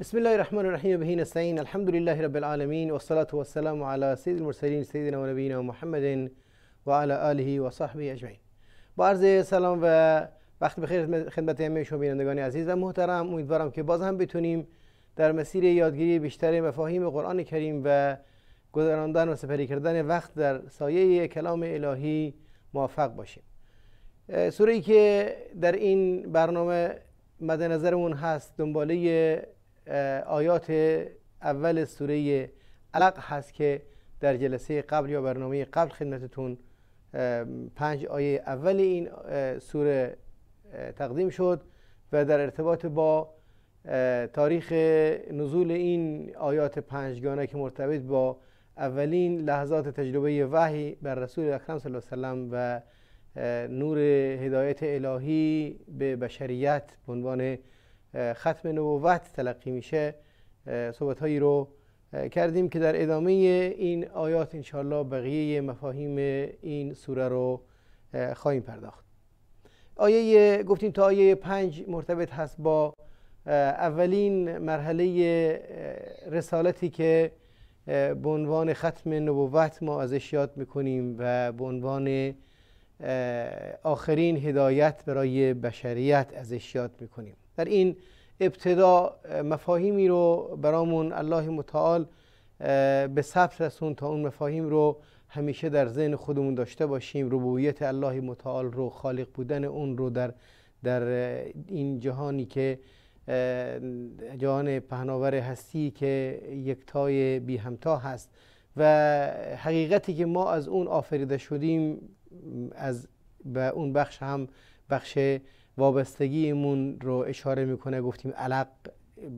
بسم الله الرحمن الرحیم به سین الحمد لله رب العالمین و السلام علی سید المرسلین سیدنا و نبینا محمد و علی آله و صحبه اجمعین با عرض سلام و وقت بخیر خدمت همه شما بینندگان عزیز و محترم امیدوارم که باز هم بتونیم در مسیر یادگیری بیشتر مفاهیم قرآن کریم و گذراندن و سپری کردن وقت در سایه کلام الهی موفق باشیم سوره ای که در این برنامه مد نظرمون هست دنباله آیات اول سوره علق هست که در جلسه قبل یا برنامه قبل خدمتتون پنج آیه اول این سوره تقدیم شد و در ارتباط با تاریخ نزول این آیات پنجگانه که مرتبط با اولین لحظات تجربه وحی بر رسول اکرم صلی الله علیه و و نور هدایت الهی به بشریت به عنوان ختم نبوت تلقی میشه صحبت هایی رو کردیم که در ادامه این آیات انشاءالله بقیه مفاهیم این سوره رو خواهیم پرداخت آیه گفتیم تا آیه پنج مرتبط هست با اولین مرحله رسالتی که به عنوان ختم نبوت ما ازش یاد میکنیم و به عنوان آخرین هدایت برای بشریت ازش یاد میکنیم در این ابتدا مفاهیمی رو برامون الله متعال به ثبت رسون تا اون مفاهیم رو همیشه در ذهن خودمون داشته باشیم ربوبیت الله متعال رو خالق بودن اون رو در در این جهانی که جهان پهناور هستی که یکتای بی همتا هست و حقیقتی که ما از اون آفریده شدیم از به اون بخش هم بخش وابستگیمون رو اشاره میکنه گفتیم علق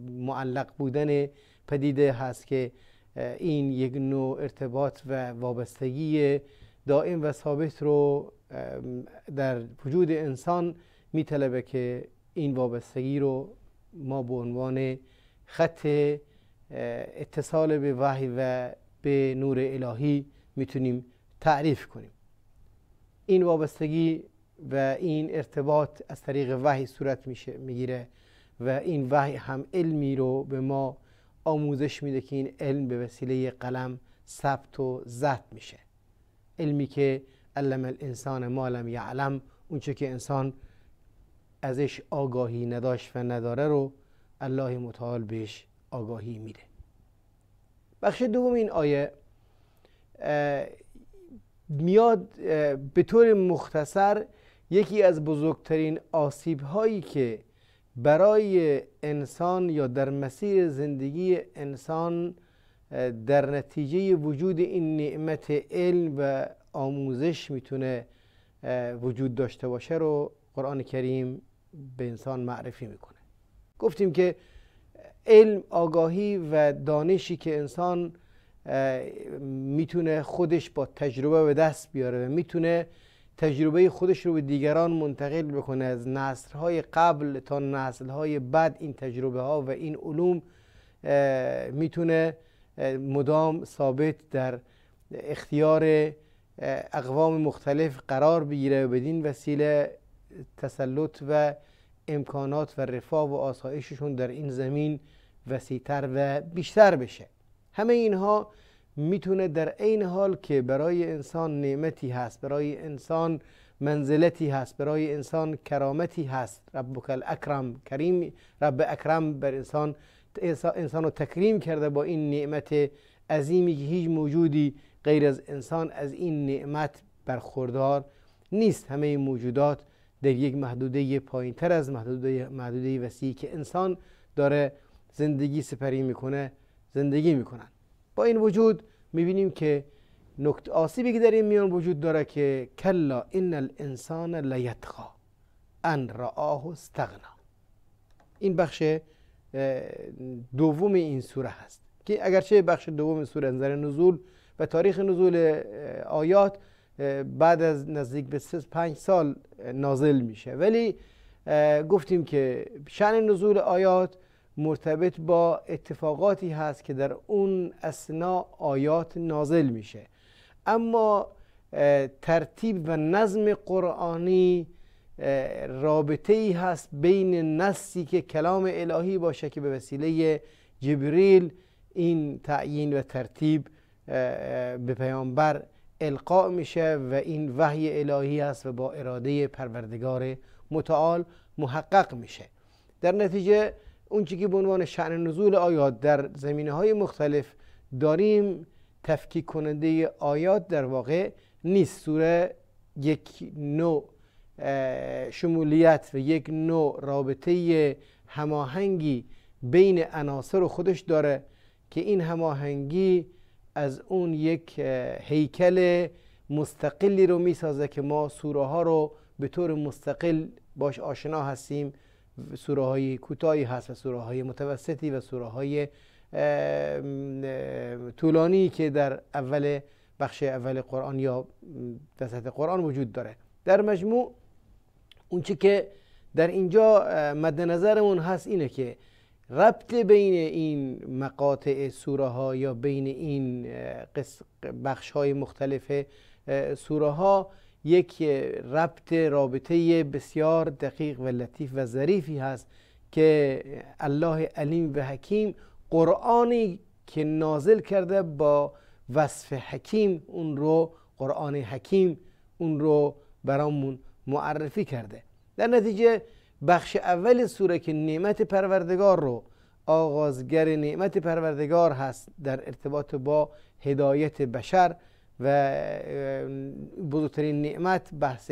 معلق بودن پدیده هست که این یک نوع ارتباط و وابستگی دائم و ثابت رو در وجود انسان میطلبه که این وابستگی رو ما به عنوان خط اتصال به وحی و به نور الهی میتونیم تعریف کنیم این وابستگی و این ارتباط از طریق وحی صورت میشه میگیره و این وحی هم علمی رو به ما آموزش میده که این علم به وسیله قلم ثبت و زد میشه علمی که علم الانسان ما لم یعلم اونچه که انسان ازش آگاهی نداشت و نداره رو الله متعال بهش آگاهی میده بخش دوم این آیه میاد به طور مختصر یکی از بزرگترین آسیب هایی که برای انسان یا در مسیر زندگی انسان در نتیجه وجود این نعمت علم و آموزش میتونه وجود داشته باشه رو قرآن کریم به انسان معرفی میکنه گفتیم که علم آگاهی و دانشی که انسان میتونه خودش با تجربه به دست بیاره و میتونه تجربه خودش رو به دیگران منتقل بکنه از نسلهای قبل تا نسلهای بعد این تجربه ها و این علوم میتونه مدام ثابت در اختیار اقوام مختلف قرار بگیره و بدین وسیله تسلط و امکانات و رفاه و آسایششون در این زمین وسیتر و بیشتر بشه همه اینها میتونه در عین حال که برای انسان نعمتی هست برای انسان منزلتی هست برای انسان کرامتی هست رب اکرم، کریم رب اکرم بر انسان انسان رو تکریم کرده با این نعمت عظیمی که هیچ موجودی غیر از انسان از این نعمت برخوردار نیست همه موجودات در یک محدوده پایین تر از محدوده, محدوده وسیعی که انسان داره زندگی سپری میکنه زندگی میکنن با این وجود میبینیم که نکت آسیبی که در این میان وجود داره که کلا ان الانسان لیتقا ان رآه استغنا این بخش دوم این سوره هست که اگرچه بخش دوم سوره نظر نزول و تاریخ نزول آیات بعد از نزدیک به 5 سال نازل میشه ولی گفتیم که شن نزول آیات مرتبط با اتفاقاتی هست که در اون اسنا آیات نازل میشه اما ترتیب و نظم قرآنی رابطه ای هست بین نصی که کلام الهی باشه که به وسیله جبریل این تعیین و ترتیب به پیامبر القا میشه و این وحی الهی است و با اراده پروردگار متعال محقق میشه در نتیجه اون که به عنوان شعن نزول آیات در زمینه های مختلف داریم تفکیک کننده آیات در واقع نیست سوره یک نوع شمولیت و یک نوع رابطه هماهنگی بین عناصر خودش داره که این هماهنگی از اون یک هیکل مستقلی رو میسازه که ما سوره ها رو به طور مستقل باش آشنا هستیم سوره های کوتاهی هست و سوره های متوسطی و سوره های طولانی که در اول بخش اول قرآن یا وسط قرآن وجود داره در مجموع اونچه که در اینجا مد نظرمون هست اینه که ربط بین این مقاطع سوره ها یا بین این بخش های مختلف سوره ها یک ربط رابطه بسیار دقیق و لطیف و ظریفی هست که الله علیم و حکیم قرآنی که نازل کرده با وصف حکیم اون رو قرآن حکیم اون رو برامون معرفی کرده در نتیجه بخش اول سوره که نعمت پروردگار رو آغازگر نعمت پروردگار هست در ارتباط با هدایت بشر و بزرگترین نعمت بحث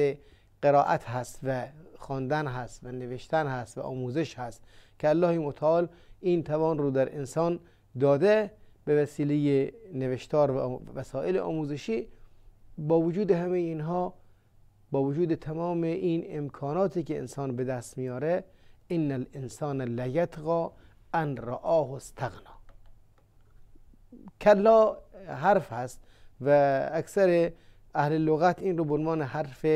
قرائت هست و خواندن هست و نوشتن هست و آموزش هست که الله متعال این توان رو در انسان داده به وسیله نوشتار و وسایل آموزشی با وجود همه اینها با وجود تمام این امکاناتی که انسان به دست میاره ان الانسان لیتغا ان رآه استغنا کلا حرف هست و اکثر اهل لغت این رو به عنوان حرف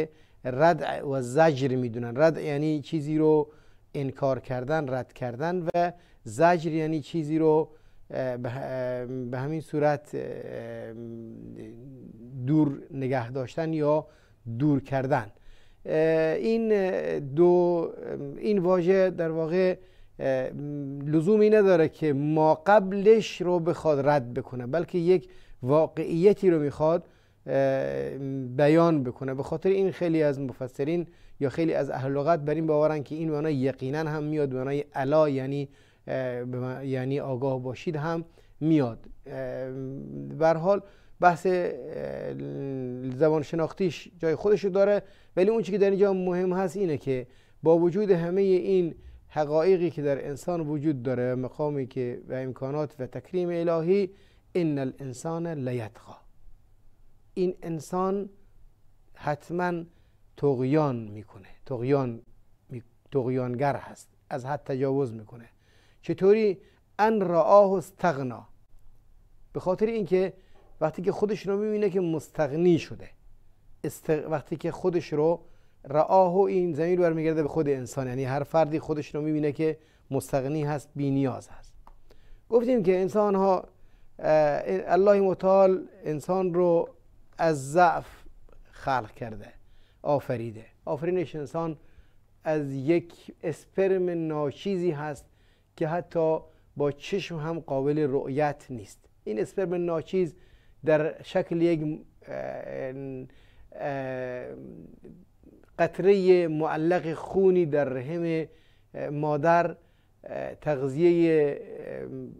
ردع و زجر میدونن رد یعنی چیزی رو انکار کردن رد کردن و زجر یعنی چیزی رو به همین صورت دور نگه داشتن یا دور کردن این دو این واژه در واقع لزومی نداره که ما قبلش رو بخواد رد بکنه بلکه یک واقعیتی رو میخواد بیان بکنه به خاطر این خیلی از مفسرین یا خیلی از اهل لغت بر این باورن که این معنا یقینا هم میاد معنای الا یعنی یعنی آگاه باشید هم میاد بر حال بحث زبان شناختیش جای رو داره ولی اون که در اینجا مهم هست اینه که با وجود همه این حقایقی که در انسان وجود داره مقامی که و امکانات و تکریم الهی ان الانسان لیتقا این انسان حتما تغیان میکنه تغیان می... هست از حد تجاوز میکنه چطوری ان رآه استغنا به خاطر اینکه وقتی که خودش رو میبینه که مستغنی شده وقتی که خودش رو رآه این زمین رو برمیگرده به خود انسان یعنی هر فردی خودش رو میبینه که مستغنی هست بی نیاز هست گفتیم که انسان ها الله متعال انسان رو از ضعف خلق کرده آفریده آفرینش انسان از یک اسپرم ناچیزی هست که حتی با چشم هم قابل رؤیت نیست این اسپرم ناچیز در شکل یک قطره معلق خونی در رحم مادر تغذیه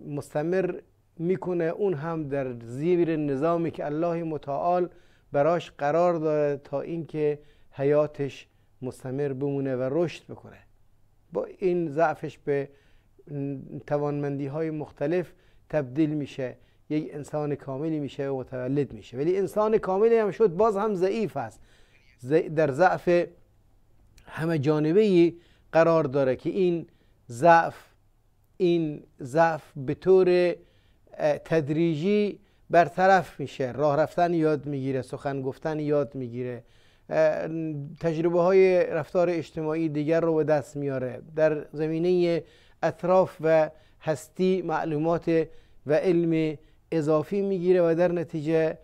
مستمر میکنه اون هم در زیر نظامی که الله متعال براش قرار داره تا اینکه حیاتش مستمر بمونه و رشد بکنه با این ضعفش به توانمندی های مختلف تبدیل میشه یک انسان کاملی میشه و متولد میشه ولی انسان کاملی هم شد باز هم ضعیف است در ضعف همه جانبه قرار داره که این ضعف این ضعف به طور تدریجی برطرف میشه راه رفتن یاد میگیره سخن گفتن یاد میگیره تجربه های رفتار اجتماعی دیگر رو به دست میاره در زمینه اطراف و هستی معلومات و علم اضافی میگیره و در نتیجه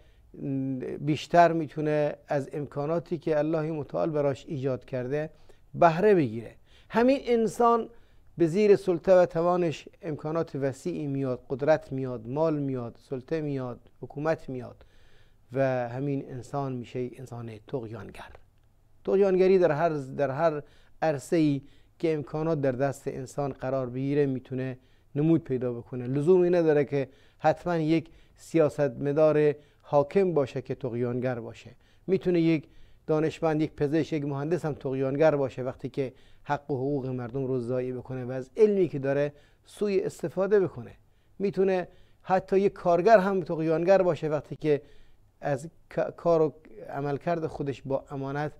بیشتر میتونه از امکاناتی که الله متعال براش ایجاد کرده بهره بگیره همین انسان به زیر سلطه و توانش امکانات وسیعی میاد قدرت میاد مال میاد سلطه میاد حکومت میاد و همین انسان میشه انسان تقیانگر تقیانگری در هر در هر عرصه ای که امکانات در دست انسان قرار بگیره میتونه نمود پیدا بکنه لزومی نداره که حتما یک سیاستمدار حاکم باشه که تقیانگر باشه میتونه یک دانشمند یک پزشک یک مهندس هم تقیانگر باشه وقتی که حق و حقوق مردم رو ضایع بکنه و از علمی که داره سوی استفاده بکنه میتونه حتی یک کارگر هم تقیانگر باشه وقتی که از کار و عملکرد خودش با امانت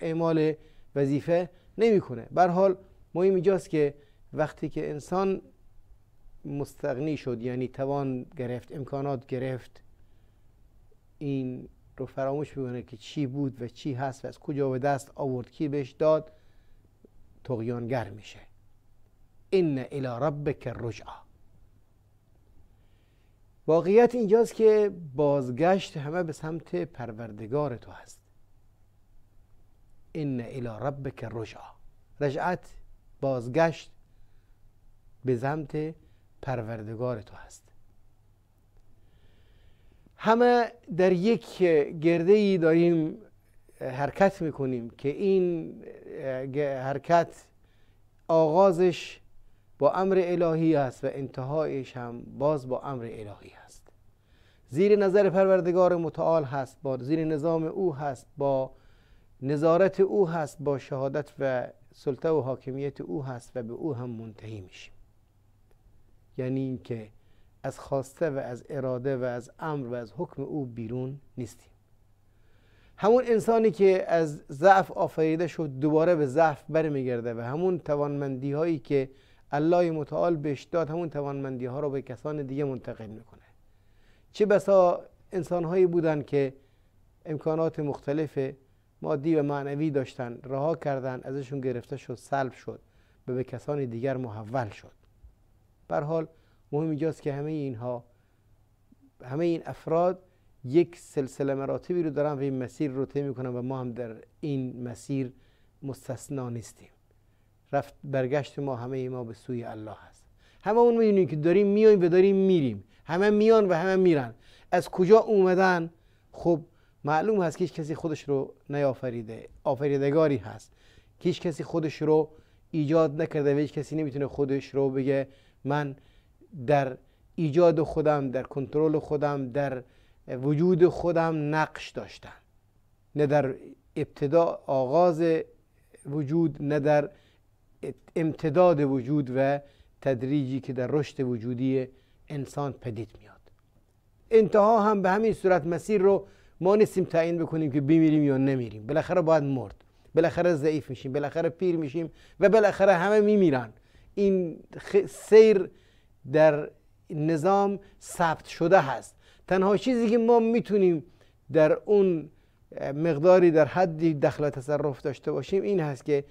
اعمال وظیفه نمیکنه بر حال مهم اینجاست که وقتی که انسان مستغنی شد یعنی توان گرفت امکانات گرفت این رو فراموش میکنه که چی بود و چی هست و از کجا به دست آورد کی بهش داد تقیانگر میشه ان الی ربک رجعا واقعیت اینجاست که بازگشت همه به سمت پروردگار تو هست ان الی ربک رجعا رجعت بازگشت به سمت پروردگار تو هست همه در یک گرده ای داریم حرکت میکنیم که این حرکت آغازش با امر الهی است و انتهایش هم باز با امر الهی است زیر نظر پروردگار متعال هست با زیر نظام او هست با نظارت او هست با شهادت و سلطه و حاکمیت او هست و به او هم منتهی میشیم یعنی اینکه از خواسته و از اراده و از امر و از حکم او بیرون نیستیم همون انسانی که از ضعف آفریده شد دوباره به ضعف برمیگرده و همون توانمندی هایی که الله متعال بهش داد همون توانمندی ها رو به کسان دیگه منتقل میکنه چه بسا انسان هایی بودن که امکانات مختلف مادی و معنوی داشتن رها کردن ازشون گرفته شد سلب شد و به کسان دیگر محول شد حال مهم اینجاست که همه اینها همه این افراد یک سلسله مراتبی رو دارن و این مسیر رو طی میکنن و ما هم در این مسیر مستثنا نیستیم رفت برگشت ما همه ما به سوی الله هست همه اون میدونیم که داریم میایم و داریم میریم همه میان و همه میرن از کجا اومدن خب معلوم هست که هیچ کسی خودش رو نیافریده آفریدگاری هست که هیچ کسی خودش رو ایجاد نکرده و هیچ کسی نمیتونه خودش رو بگه من در ایجاد خودم در کنترل خودم در وجود خودم نقش داشتن نه در ابتدا آغاز وجود نه در امتداد وجود و تدریجی که در رشد وجودی انسان پدید میاد انتها هم به همین صورت مسیر رو ما نیستیم تعیین بکنیم که بمیریم یا نمیریم بالاخره باید مرد بالاخره ضعیف میشیم بالاخره پیر میشیم و بالاخره همه میمیرن این سیر در نظام ثبت شده هست تنها چیزی که ما میتونیم در اون مقداری در حدی دخل تصرف داشته باشیم این هست که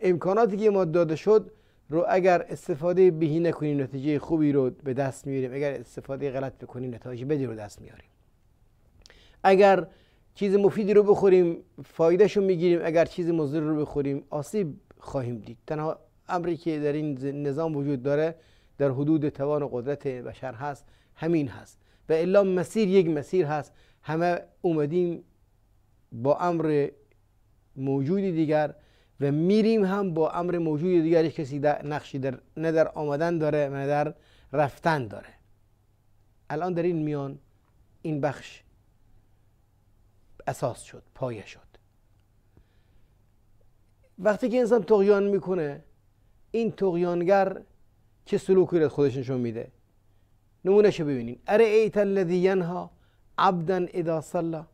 امکاناتی که ما داده شد رو اگر استفاده بهی نکنیم نتیجه خوبی رو به دست میاریم اگر استفاده غلط بکنیم نتایج بدی رو دست میاریم اگر چیز مفیدی رو بخوریم فایده شو میگیریم اگر چیز مضر رو بخوریم آسیب خواهیم دید تنها امری که در این نظام وجود داره در حدود توان و قدرت بشر هست همین هست و الا مسیر یک مسیر هست همه اومدیم با امر موجود دیگر و میریم هم با امر موجود دیگر کسی در نقشی در نه در آمدن داره نه در رفتن داره الان در این میان این بخش اساس شد پایه شد وقتی که انسان تقیان میکنه این تقیانگر چه سلوکی رو خودش نشون میده نمونه ببینین اره ایت الذی ینها عبدا اذا صلا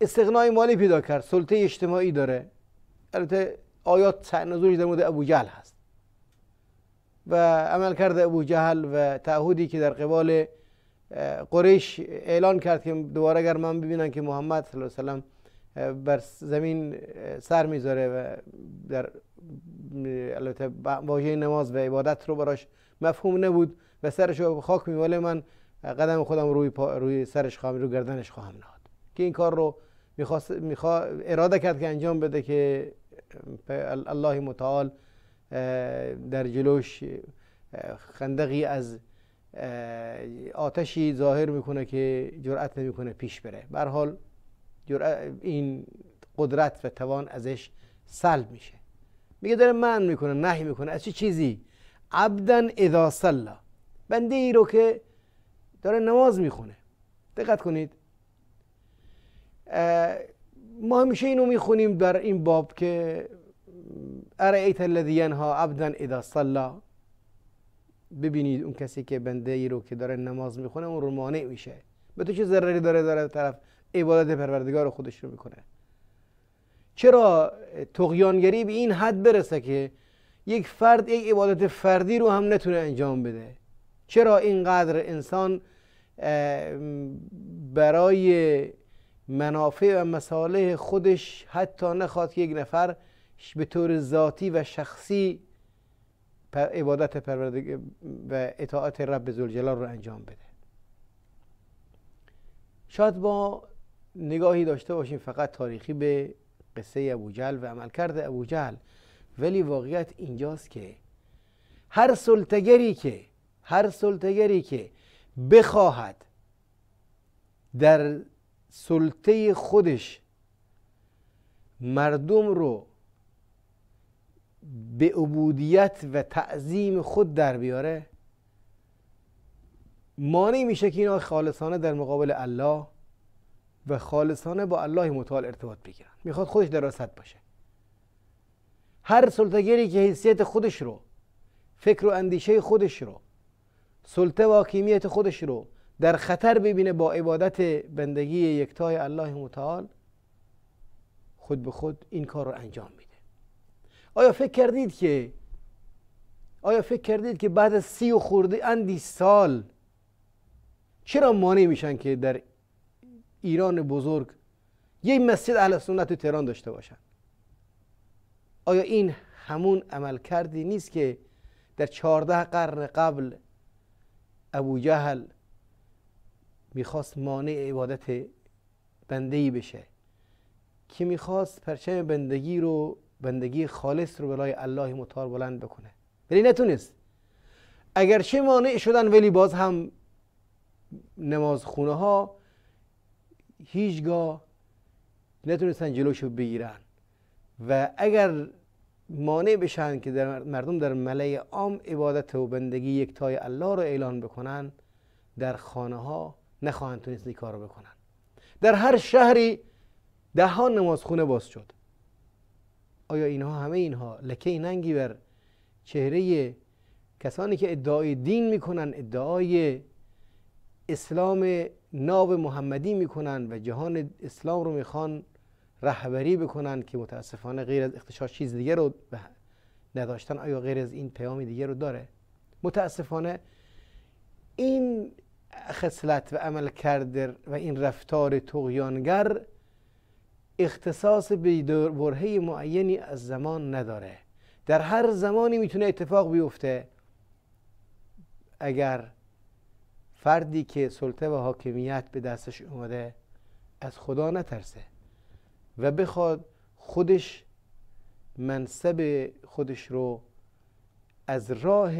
استغنای مالی پیدا کرد سلطه اجتماعی داره البته آیات نزولش در مورد ابو جهل هست و عمل کرده ابو جهل و تعهدی که در قبال قریش اعلان کرد که دوباره اگر من ببینن که محمد صلی الله علیه سلم بر زمین سر میذاره و در البته واژه نماز و عبادت رو براش مفهوم نبود و سرش خاک میواله من قدم خودم روی, روی سرش خواهم روی گردنش خواهم نهاد که این کار رو میخواست اراده کرد که انجام بده که الله متعال در جلوش خندقی از آتشی ظاهر میکنه که جرأت نمیکنه پیش بره به حال این قدرت و توان ازش سلب میشه میگه داره من میکنه نحی میکنه از چه چیزی عبدا اذا صلا بنده ای رو که داره نماز میخونه دقت کنید ما همیشه اینو میخونیم در این باب که ایت الذی ها عبدا اذا صلا ببینید اون کسی که بنده ای رو که داره نماز میخونه اون رو مانع میشه به تو چه ضرری داره داره طرف عبادت پروردگار خودش رو میکنه چرا تقیانگری به این حد برسه که یک فرد یک عبادت فردی رو هم نتونه انجام بده چرا اینقدر انسان برای منافع و مصالح خودش حتی نخواد که یک نفر به طور ذاتی و شخصی عبادت و اطاعت رب زلجلال رو انجام بده شاید با نگاهی داشته باشیم فقط تاریخی به قصه جل و عملکرد ابوجهل ولی واقعیت اینجاست که هر سلطگری که هر سلطگری که بخواهد در سلطه خودش مردم رو به عبودیت و تعظیم خود در بیاره مانعی میشه که اینا خالصانه در مقابل الله و خالصانه با الله متعال ارتباط بگیرن میخواد خودش دراست باشه هر سلطگری که حیثیت خودش رو فکر و اندیشه خودش رو سلطه و حاکمیت خودش رو در خطر ببینه با عبادت بندگی یکتای الله متعال خود به خود این کار رو انجام میده آیا فکر کردید که آیا فکر کردید که بعد از سی و خورده اندی سال چرا مانع میشن که در ایران بزرگ یه مسجد اهل سنت تو تهران داشته باشن آیا این همون عمل کردی نیست که در چهارده قرن قبل ابو جهل میخواست مانع عبادت ای بشه که میخواست پرچم بندگی رو بندگی خالص رو برای الله متعال بلند بکنه ولی نتونست چه مانع شدن ولی باز هم نماز خونه ها هیچگاه نتونستن جلوشو بگیرن و اگر مانع بشن که مردم در ملای عام عبادت و بندگی یک تای الله رو اعلان بکنن در خانه ها نخواهند تونست این کار رو بکنن در هر شهری ده ها نمازخونه باز شد آیا اینها همه اینها لکه ننگی بر چهره کسانی که ادعای دین میکنن ادعای اسلام ناب محمدی میکنن و جهان اسلام رو میخوان رهبری بکنن که متاسفانه غیر از اختشاش چیز دیگه رو نداشتن آیا غیر از این پیام دیگه رو داره متاسفانه این خصلت و عمل کرده و این رفتار تغیانگر اختصاص به برهه معینی از زمان نداره در هر زمانی میتونه اتفاق بیفته اگر فردی که سلطه و حاکمیت به دستش اومده از خدا نترسه و بخواد خودش منصب خودش رو از راه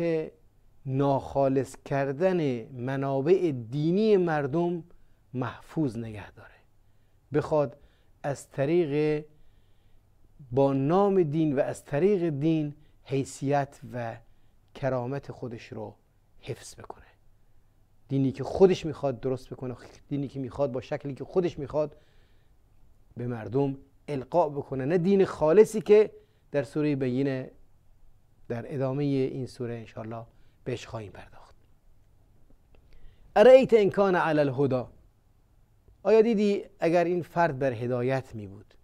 ناخالص کردن منابع دینی مردم محفوظ نگه داره بخواد از طریق با نام دین و از طریق دین حیثیت و کرامت خودش رو حفظ بکنه دینی که خودش میخواد درست بکنه دینی که میخواد با شکلی که خودش میخواد به مردم القاء بکنه نه دین خالصی که در سوره بینه در ادامه این سوره انشالله بهش خواهیم پرداخت ارائیت انکان علی الهدا آیا دیدی اگر این فرد بر هدایت می بود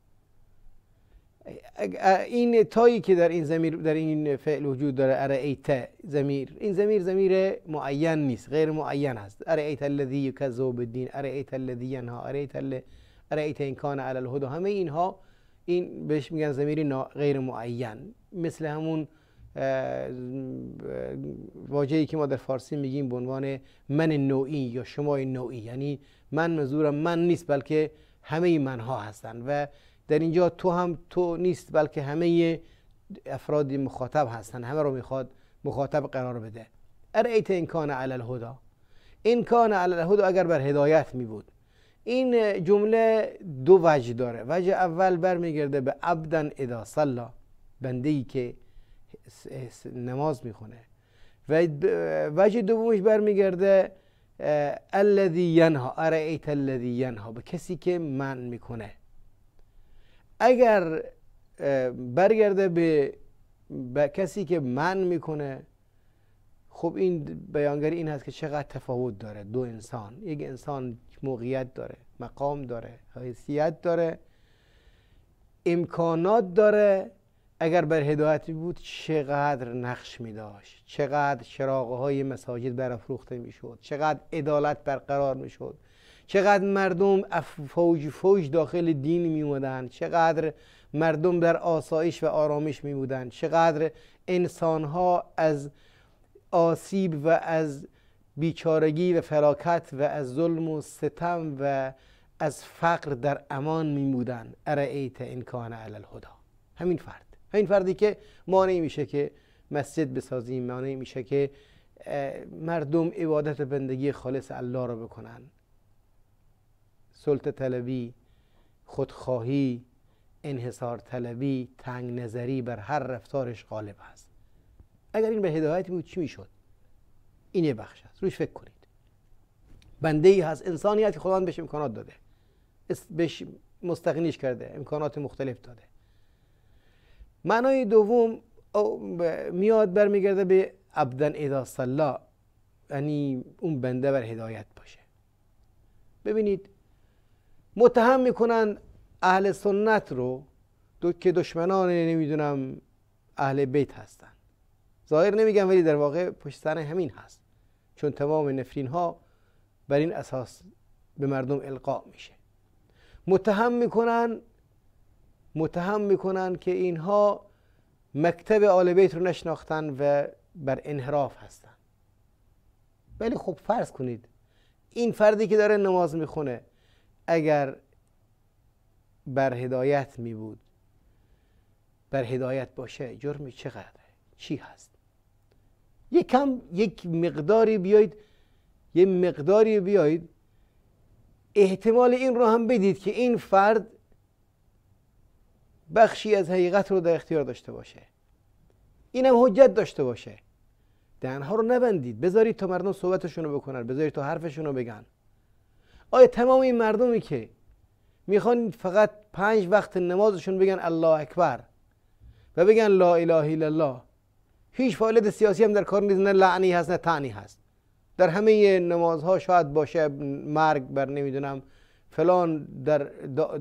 این تایی که در این زمیر در این فعل وجود داره ارعیت زمیر این زمیر زمیر معین نیست غیر معین هست ارعیت الذی یکذب بالدین ارعیت الذی ینها اره ال ارعیت ان کان علی الهدی همه اینها این بهش میگن زمیر غیر معین مثل همون واجهی که ما در فارسی میگیم به عنوان من نوعی یا شما نوعی یعنی من منظورم من نیست بلکه همه من ها هستند و در اینجا تو هم تو نیست بلکه همه افرادی مخاطب هستن همه رو میخواد مخاطب قرار بده ارعیت این کان علی الهدا این کان علی الهدا اگر بر هدایت می بود این جمله دو وجه داره وجه اول برمیگرده به عبدن ادا صلا بنده ای که نماز میخونه و وجه دومش برمیگرده الذی ینها ارعیت الذی ینها به کسی که من میکنه اگر برگرده به, کسی که من میکنه خب این بیانگر این هست که چقدر تفاوت داره دو انسان یک انسان موقعیت داره مقام داره حیثیت داره امکانات داره اگر بر هدایت بود چقدر نقش می داشت چقدر چراغ های مساجد برافروخته می شد چقدر عدالت برقرار می چقدر مردم فوج فوج داخل دین می چقدر مردم در آسایش و آرامش می چقدر انسان ها از آسیب و از بیچارگی و فراکت و از ظلم و ستم و از فقر در امان می بودن ارعیت انکان علی الهدا همین فرد همین فردی که مانع میشه که مسجد بسازیم معنی میشه که مردم عبادت بندگی خالص الله را بکنن سلطه طلبی خودخواهی انحصار طلبی تنگ نظری بر هر رفتارش غالب هست اگر این به هدایت بود چی میشد این یه بخش هست روش فکر کنید بنده ای هست انسانیت که خداوند بهش امکانات داده بهش مستقنیش کرده امکانات مختلف داده معنای دوم میاد برمیگرده به عبدن ادا صلا یعنی اون بنده بر هدایت باشه ببینید متهم میکنن اهل سنت رو دو که دشمنان نمیدونم اهل بیت هستن ظاهر نمیگم ولی در واقع پشت سر همین هست چون تمام نفرین ها بر این اساس به مردم القا میشه متهم میکنن متهم میکنن که اینها مکتب آل بیت رو نشناختن و بر انحراف هستن ولی خب فرض کنید این فردی که داره نماز میخونه اگر بر هدایت می بود بر هدایت باشه جرمی چقدر؟ چی هست یک کم یک مقداری بیایید یه مقداری بیایید احتمال این رو هم بدید که این فرد بخشی از حقیقت رو در اختیار داشته باشه این هم حجت داشته باشه دهنها رو نبندید بذارید تا مردم صحبتشون رو بکنن بذارید تا حرفشون رو بگن آیا تمام این مردمی که میخوان فقط پنج وقت نمازشون بگن الله اکبر و بگن لا اله الا الله هیچ فعالیت سیاسی هم در کار نیست نه لعنی هست نه تعنی هست در همه نمازها شاید باشه مرگ بر نمیدونم فلان در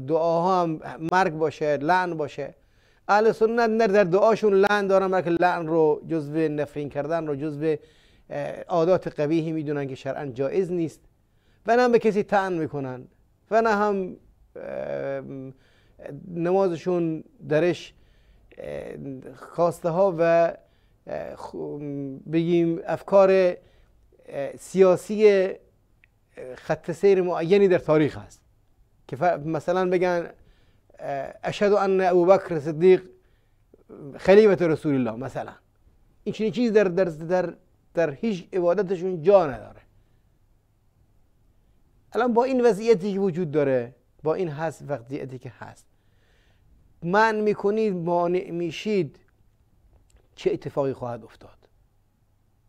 دعاها هم مرگ باشه لعن باشه اهل سنت نه در دعاشون لعن دارن بلکه لعن رو جزو نفرین کردن رو جزو عادات قبیهی میدونن که شرعا جایز نیست و نه به کسی تن میکنن و نه هم نمازشون درش خواسته ها و بگیم افکار سیاسی خط سیر معینی در تاریخ هست که مثلا بگن اشهد ان بکر صدیق خلیفه رسول الله مثلا این چنین چیز در, در, در, در هیچ عبادتشون جا نداره الان با این وضعیتی که وجود داره با این هست وقتی که هست من میکنید مانع میشید چه اتفاقی خواهد افتاد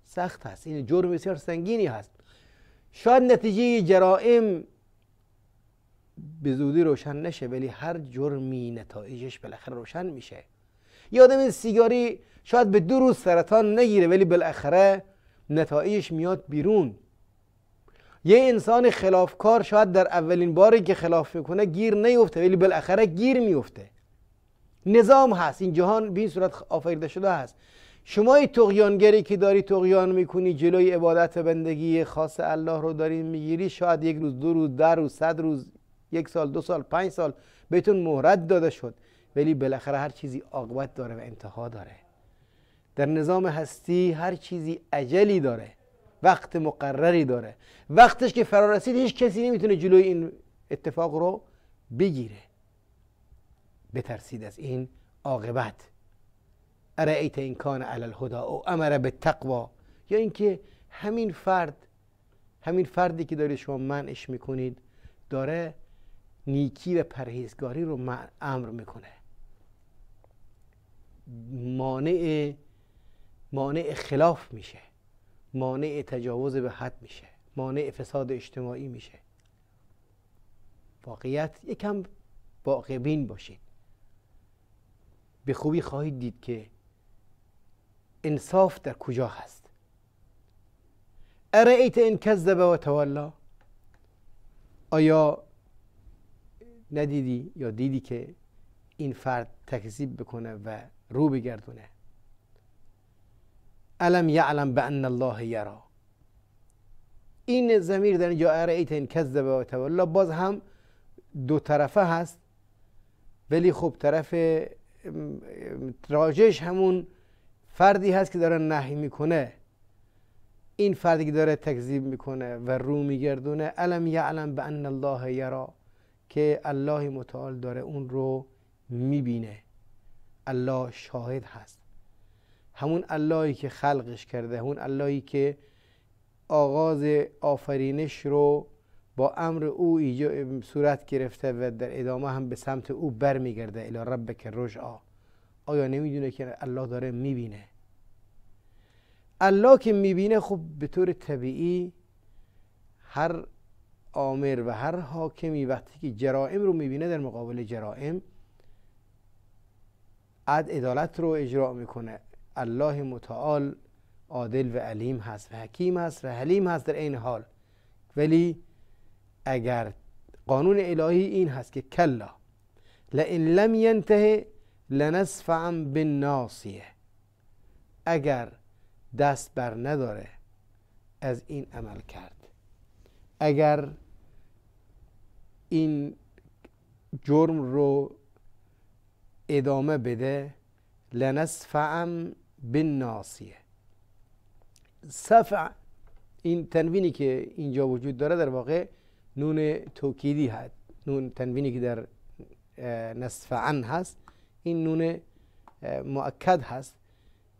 سخت هست این جرم بسیار سنگینی هست شاید نتیجه جرائم به زودی روشن نشه ولی هر جرمی نتایجش بالاخره روشن میشه یه آدم سیگاری شاید به دو روز سرطان نگیره ولی بالاخره نتایجش میاد بیرون یه انسان خلافکار شاید در اولین باری که خلاف میکنه گیر نیفته ولی بالاخره گیر میفته نظام هست این جهان به این صورت آفریده شده هست شما تقیانگری که داری تغیان میکنی جلوی عبادت بندگی خاص الله رو داری میگیری شاید یک روز دو روز ده روز صد روز یک سال دو سال پنج سال بهتون مهرت داده شد ولی بالاخره هر چیزی عاقبت داره و انتها داره در نظام هستی هر چیزی عجلی داره وقت مقرری داره وقتش که فرا رسید هیچ کسی نمیتونه جلوی این اتفاق رو بگیره بترسید از این عاقبت ارائیت این کان علی الهدا او امر تقوا یا اینکه همین فرد همین فردی که داری شما منعش میکنید داره نیکی و پرهیزگاری رو امر میکنه مانع مانع خلاف میشه مانع تجاوز به حد میشه مانع فساد اجتماعی میشه واقعیت یکم واقعبین باشید به خوبی خواهید دید که انصاف در کجا هست ارائیت ان کذب و تولا آیا ندیدی یا دیدی که این فرد تکذیب بکنه و رو بگردونه علم یعلم به ان الله یرا این زمیر در اینجا ایت این کذب و تولا باز هم دو طرفه هست ولی خب طرف راجش همون فردی هست که داره نهی میکنه این فردی که داره تکذیب میکنه و رو میگردونه علم یعلم به ان الله یرا که الله متعال داره اون رو میبینه الله شاهد هست همون اللهی که خلقش کرده همون اللهی که آغاز آفرینش رو با امر او صورت گرفته و در ادامه هم به سمت او برمیگرده الی ربک رجعا آیا نمیدونه که الله داره میبینه الله که میبینه خب به طور طبیعی هر آمر و هر حاکمی وقتی که جرائم رو میبینه در مقابل جرائم عد عدالت رو اجرا میکنه الله متعال عادل و علیم هست و حکیم هست و حلیم هست در این حال ولی اگر قانون الهی این هست که کلا لئن لم لنصف عم بالناصیه اگر دست بر نداره از این عمل کرد اگر این جرم رو ادامه بده عم بالناصیه سفع این تنوینی که اینجا وجود داره در واقع نون توکیدی هست نون تنوینی که در عن هست این نون مؤکد هست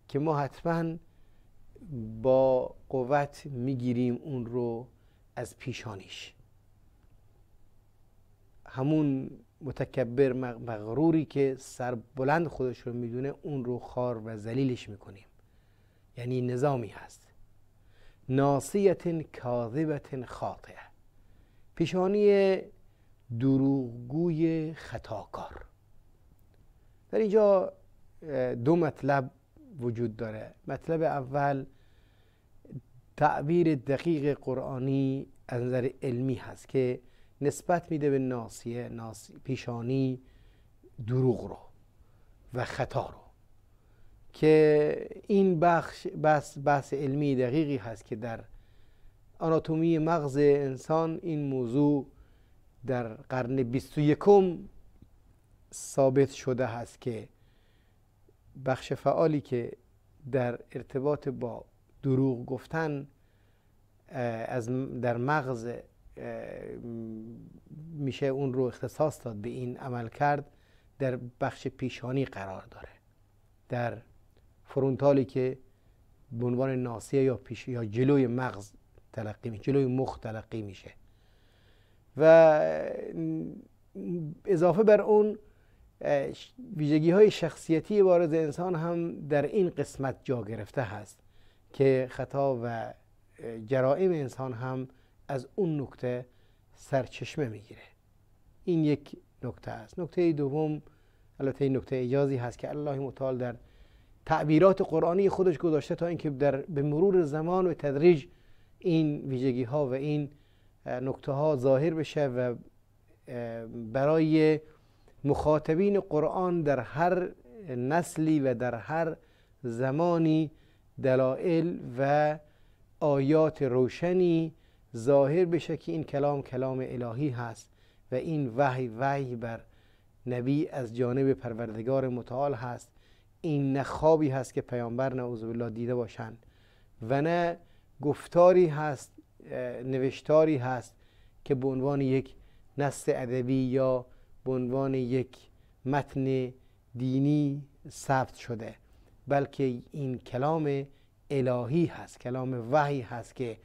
که ما حتما با قوت میگیریم اون رو از پیشانیش همون متکبر مغروری که سر بلند خودش رو میدونه اون رو خار و ذلیلش میکنیم یعنی نظامی هست ناصیت کاذبت خاطعه پیشانی دروغگوی خطاکار در اینجا دو مطلب وجود داره مطلب اول تعبیر دقیق قرآنی از نظر علمی هست که نسبت میده به ناسیه ناس... پیشانی دروغ رو و خطا رو که این بخش بحث, بحث علمی دقیقی هست که در آناتومی مغز انسان این موضوع در قرن 21 ثابت شده هست که بخش فعالی که در ارتباط با دروغ گفتن از در مغز میشه اون رو اختصاص داد به این عمل کرد در بخش پیشانی قرار داره در فرونتالی که به عنوان ناسیه یا پیش یا جلوی مغز تلقی میشه جلوی مخ تلقی میشه و اضافه بر اون ویژگی های شخصیتی وارد انسان هم در این قسمت جا گرفته هست که خطا و جرائم انسان هم از اون نکته سرچشمه میگیره این یک نکته است نکته دوم البته این نکته اجازی هست که الله متعال در تعبیرات قرآنی خودش گذاشته تا اینکه در به مرور زمان و تدریج این ویژگی ها و این نکته ها ظاهر بشه و برای مخاطبین قرآن در هر نسلی و در هر زمانی دلائل و آیات روشنی ظاهر بشه که این کلام کلام الهی هست و این وحی وحی بر نبی از جانب پروردگار متعال هست این نه هست که پیامبر نعوذ بالله دیده باشند و نه گفتاری هست نوشتاری هست که به عنوان یک نص ادبی یا به عنوان یک متن دینی ثبت شده بلکه این کلام الهی هست کلام وحی هست که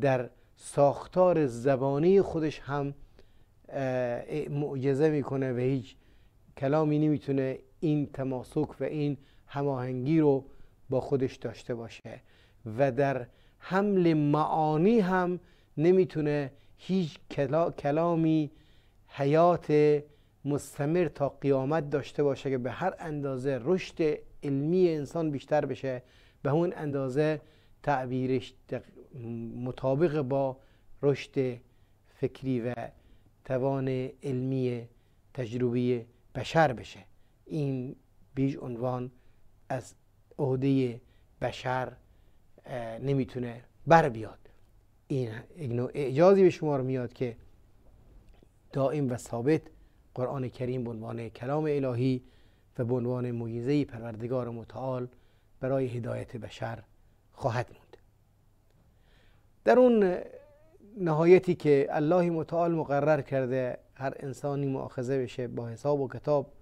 در ساختار زبانی خودش هم معجزه میکنه و هیچ کلامی نمیتونه این تماسک و این هماهنگی رو با خودش داشته باشه و در حمل معانی هم نمیتونه هیچ کلامی حیات مستمر تا قیامت داشته باشه که به هر اندازه رشد علمی انسان بیشتر بشه به اون اندازه تعبیرش مطابق با رشد فکری و توان علمی تجربی بشر بشه این بیش عنوان از عهده بشر نمیتونه بر بیاد این اجازی به شما میاد که دائم و ثابت قرآن کریم به عنوان کلام الهی و به عنوان معجزه پروردگار متعال برای هدایت بشر خواهد موند در اون نهایتی که الله متعال مقرر کرده هر انسانی مؤاخذه بشه با حساب و کتاب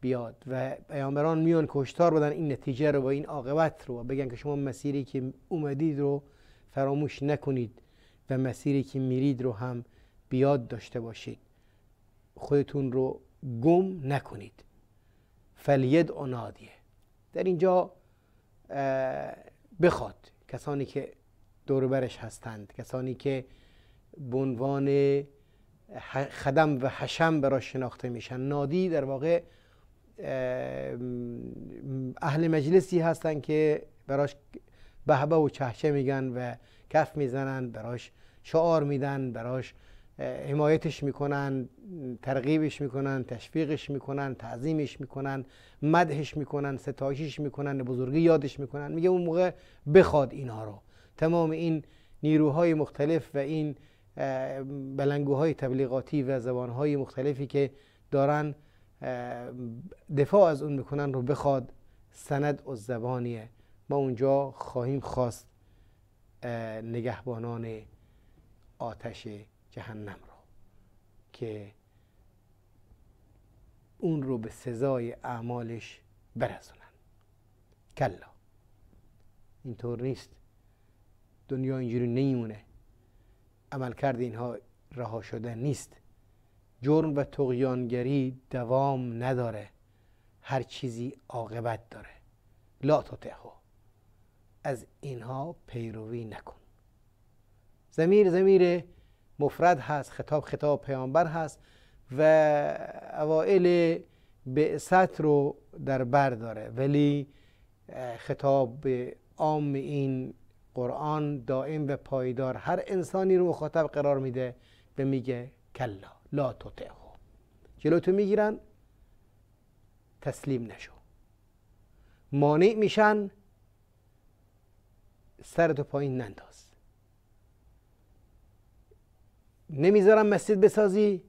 بیاد و پیامبران میان کشتار بدن این نتیجه رو و این عاقبت رو بگن که شما مسیری که اومدید رو فراموش نکنید و مسیری که میرید رو هم بیاد داشته باشید خودتون رو گم نکنید فلید اونادیه در اینجا بخواد کسانی که دوربرش هستند کسانی که به عنوان خدم و حشم براش شناخته میشن نادی در واقع اهل مجلسی هستند که براش بهبه و چهچه میگن و کف میزنن براش شعار میدن براش حمایتش میکنن ترغیبش میکنن تشویقش میکنن تعظیمش میکنن مدحش میکنن ستایشش میکنن بزرگی یادش میکنن میگه اون موقع بخواد اینها رو تمام این نیروهای مختلف و این بلنگوهای تبلیغاتی و زبانهای مختلفی که دارن دفاع از اون میکنن رو بخواد سند و زبانیه ما اونجا خواهیم خواست نگهبانان آتش جهنم رو که اون رو به سزای اعمالش برسونن کلا اینطور نیست دنیا اینجوری عمل عملکرد اینها رها شده نیست جرم و تقیانگری دوام نداره هر چیزی عاقبت داره لا تطعهو از اینها پیروی نکن زمیر زمیر مفرد هست خطاب خطاب پیامبر هست و اوائل بعثت رو در بر داره ولی خطاب عام این قرآن دائم و پایدار هر انسانی رو مخاطب قرار میده به میگه کلا لا تهو جلو تو میگیرن تسلیم نشو مانع میشن سرتو پایین ننداز نمیذارن مسجد بسازی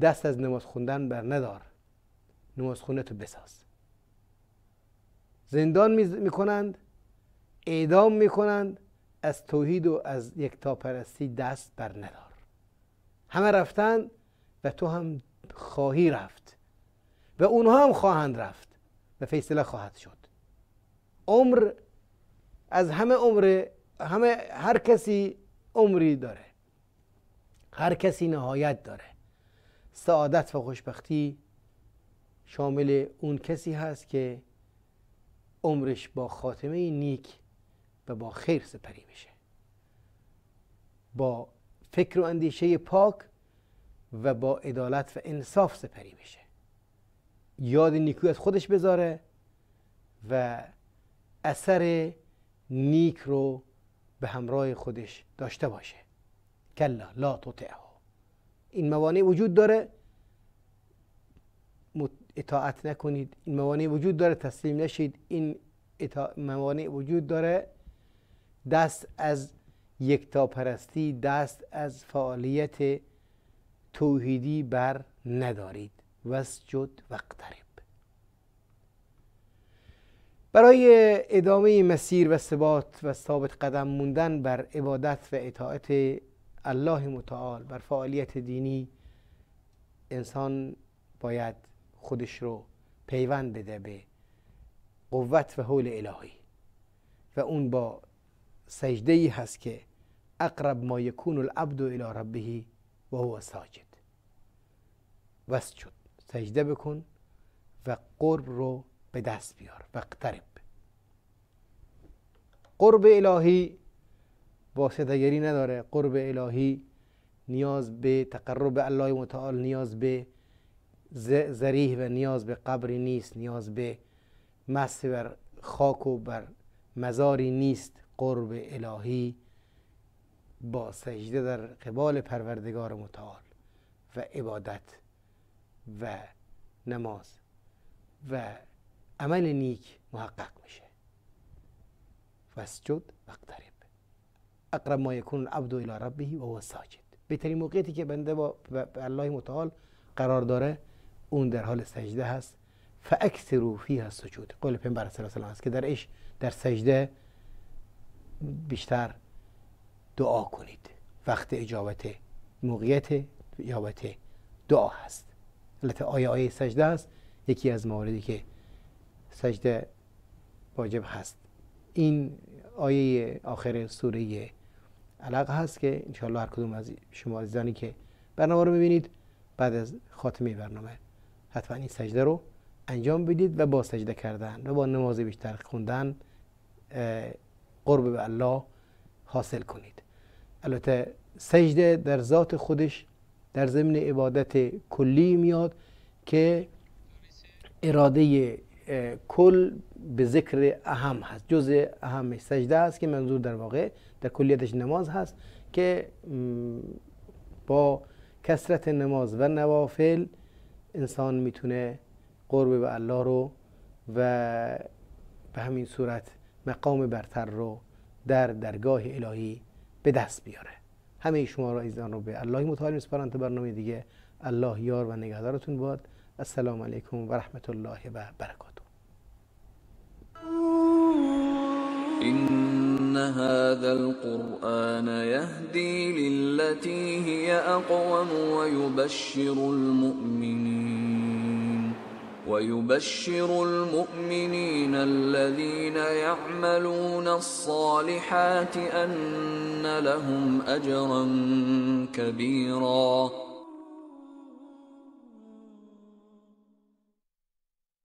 دست از نماز خوندن بر ندار نماز خونه تو بساز زندان میکنند اعدام میکنند از توحید و از یک یکتاپرستی دست بر ندار همه رفتن و تو هم خواهی رفت و اونها هم خواهند رفت و فیصله خواهد شد عمر از همه عمر همه هر کسی عمری داره هر کسی نهایت داره سعادت و خوشبختی شامل اون کسی هست که عمرش با خاتمه نیک و با خیر سپری میشه با فکر و اندیشه پاک و با عدالت و انصاف سپری میشه یاد نیکو از خودش بذاره و اثر نیک رو به همراه خودش داشته باشه کلا لا تطعه این موانع وجود داره اطاعت نکنید این موانع وجود داره تسلیم نشید این موانع وجود داره دست از یکتاپرستی دست از فعالیت توحیدی بر ندارید وسجد وقترب برای ادامه مسیر و ثبات و ثابت قدم موندن بر عبادت و اطاعت الله متعال بر فعالیت دینی انسان باید خودش رو پیوند بده به قوت و حول الهی و اون با سجده ای هست که اقرب ما یکون العبد الى ربه و هو ساجد وسجد سجده بکن و قرب رو به دست بیار و اقترب قرب الهی واسطگری نداره قرب الهی نیاز به تقرب الله متعال نیاز به زریح و نیاز به قبری نیست نیاز به مس بر خاک و بر مزاری نیست قرب الهی با سجده در قبال پروردگار متعال و عبادت و نماز و عمل نیک محقق میشه وسجد و اقرب ما یکون العبد الی ربه و هو ساجد بهترین موقعیتی که بنده با الله متعال قرار داره اون در حال سجده هست فاکثروا فیها السجود قول پیامبر صلی الله علیه و است که درش در سجده بیشتر دعا کنید وقت اجابت موقعیت اجابت دعا هست البته آیه آیه سجده است یکی از مواردی که سجده واجب هست این آیه آخر سوره علق هست که انشاءالله هر کدوم از شما عزیزانی که برنامه رو میبینید بعد از خاتمه برنامه حتما این سجده رو انجام بدید و با سجده کردن و با نماز بیشتر خوندن قرب به الله حاصل کنید البته سجده در ذات خودش در ضمن عبادت کلی میاد که اراده کل به ذکر اهم هست جز اهم سجده است که منظور در واقع در کلیتش نماز هست که با کسرت نماز و نوافل انسان میتونه قرب به الله رو و به همین صورت مقام برتر رو در درگاه الهی به دست بیاره همه شما را ایزان رو به الله متعال میسپارم تا برنامه دیگه الله یار و نگهدارتون باد السلام علیکم و رحمت الله و برکاته إن هذا القرآن يهدي للتي هي أقوم ويبشر المؤمنين ويبشر المؤمنين الذين يعملون الصالحات أن لهم أجرا كبيرا